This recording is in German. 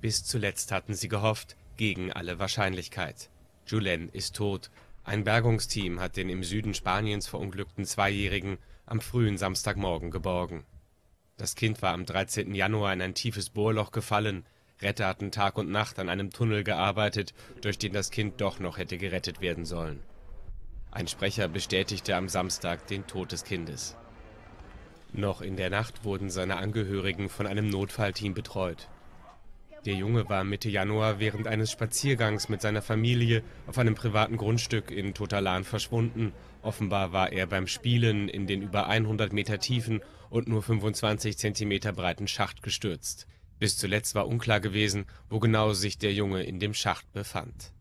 Bis zuletzt hatten sie gehofft, gegen alle Wahrscheinlichkeit. Julen ist tot. Ein Bergungsteam hat den im Süden Spaniens verunglückten Zweijährigen am frühen Samstagmorgen geborgen. Das Kind war am 13. Januar in ein tiefes Bohrloch gefallen. Retter hatten Tag und Nacht an einem Tunnel gearbeitet, durch den das Kind doch noch hätte gerettet werden sollen. Ein Sprecher bestätigte am Samstag den Tod des Kindes. Noch in der Nacht wurden seine Angehörigen von einem Notfallteam betreut. Der Junge war Mitte Januar während eines Spaziergangs mit seiner Familie auf einem privaten Grundstück in Totalan verschwunden. Offenbar war er beim Spielen in den über 100 Meter tiefen und nur 25 Zentimeter breiten Schacht gestürzt. Bis zuletzt war unklar gewesen, wo genau sich der Junge in dem Schacht befand.